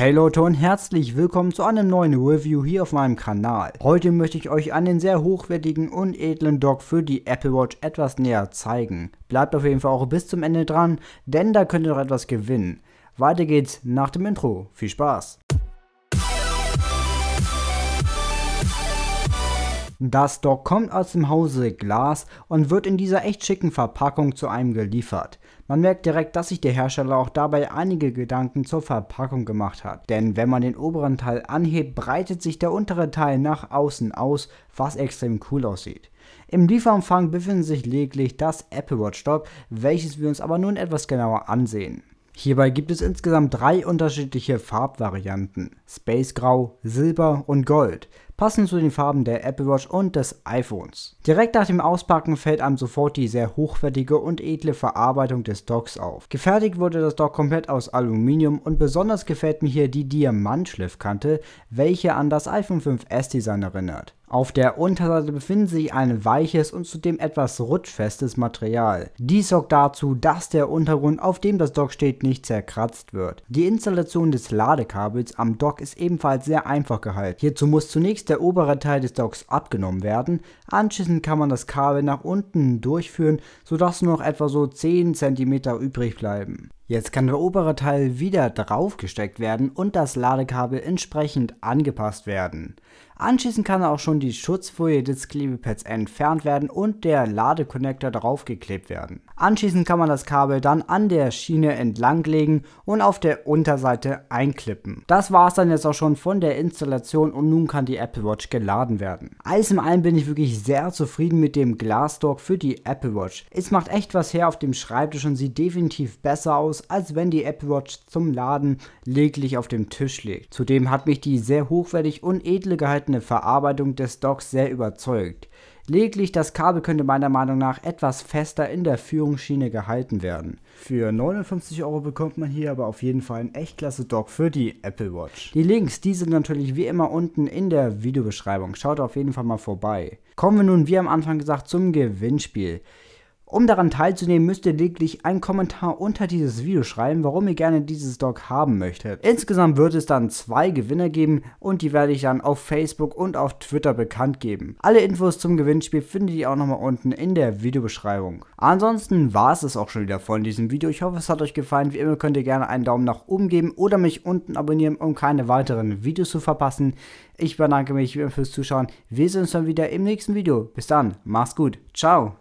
Hey Leute und herzlich willkommen zu einem neuen Review hier auf meinem Kanal. Heute möchte ich euch einen sehr hochwertigen und edlen Dock für die Apple Watch etwas näher zeigen. Bleibt auf jeden Fall auch bis zum Ende dran, denn da könnt ihr noch etwas gewinnen. Weiter geht's nach dem Intro. Viel Spaß! Das Dock kommt aus dem Hause Glas und wird in dieser echt schicken Verpackung zu einem geliefert. Man merkt direkt, dass sich der Hersteller auch dabei einige Gedanken zur Verpackung gemacht hat. Denn wenn man den oberen Teil anhebt, breitet sich der untere Teil nach außen aus, was extrem cool aussieht. Im Lieferumfang befindet sich lediglich das Apple Watch Dock, welches wir uns aber nun etwas genauer ansehen. Hierbei gibt es insgesamt drei unterschiedliche Farbvarianten: Space Grau, Silber und Gold passend zu den Farben der Apple Watch und des iPhones. Direkt nach dem Auspacken fällt einem sofort die sehr hochwertige und edle Verarbeitung des Docks auf. Gefertigt wurde das Dock komplett aus Aluminium und besonders gefällt mir hier die Diamantschliffkante, welche an das iPhone 5s Design erinnert. Auf der Unterseite befindet sich ein weiches und zudem etwas rutschfestes Material. Dies sorgt dazu, dass der Untergrund, auf dem das Dock steht, nicht zerkratzt wird. Die Installation des Ladekabels am Dock ist ebenfalls sehr einfach gehalten. Hierzu muss zunächst der obere Teil des Docks abgenommen werden. Anschließend kann man das Kabel nach unten durchführen, sodass nur noch etwa so 10 cm übrig bleiben. Jetzt kann der obere Teil wieder draufgesteckt werden und das Ladekabel entsprechend angepasst werden. Anschließend kann auch schon die Schutzfolie des Klebepads entfernt werden und der Ladekonnektor draufgeklebt werden. Anschließend kann man das Kabel dann an der Schiene entlanglegen und auf der Unterseite einklippen. Das war es dann jetzt auch schon von der Installation und nun kann die Apple Watch geladen werden. Alles in allem bin ich wirklich sehr zufrieden mit dem Glassdock für die Apple Watch. Es macht echt was her auf dem Schreibtisch und sieht definitiv besser aus, als wenn die Apple Watch zum Laden lediglich auf dem Tisch liegt. Zudem hat mich die sehr hochwertig und edle gehaltene umstrittene Verarbeitung des Docks sehr überzeugt. Lediglich das Kabel könnte meiner Meinung nach etwas fester in der Führungsschiene gehalten werden. Für 59 Euro bekommt man hier aber auf jeden Fall ein echt klasse Dock für die Apple Watch. Die Links, die sind natürlich wie immer unten in der Videobeschreibung. Schaut auf jeden Fall mal vorbei. Kommen wir nun, wie am Anfang gesagt, zum Gewinnspiel. Um daran teilzunehmen, müsst ihr lediglich einen Kommentar unter dieses Video schreiben, warum ihr gerne dieses Dog haben möchtet. Insgesamt wird es dann zwei Gewinner geben und die werde ich dann auf Facebook und auf Twitter bekannt geben. Alle Infos zum Gewinnspiel findet ihr auch nochmal unten in der Videobeschreibung. Ansonsten war es es auch schon wieder von diesem Video. Ich hoffe, es hat euch gefallen. Wie immer könnt ihr gerne einen Daumen nach oben geben oder mich unten abonnieren, um keine weiteren Videos zu verpassen. Ich bedanke mich wie immer fürs Zuschauen. Wir sehen uns dann wieder im nächsten Video. Bis dann, mach's gut, ciao.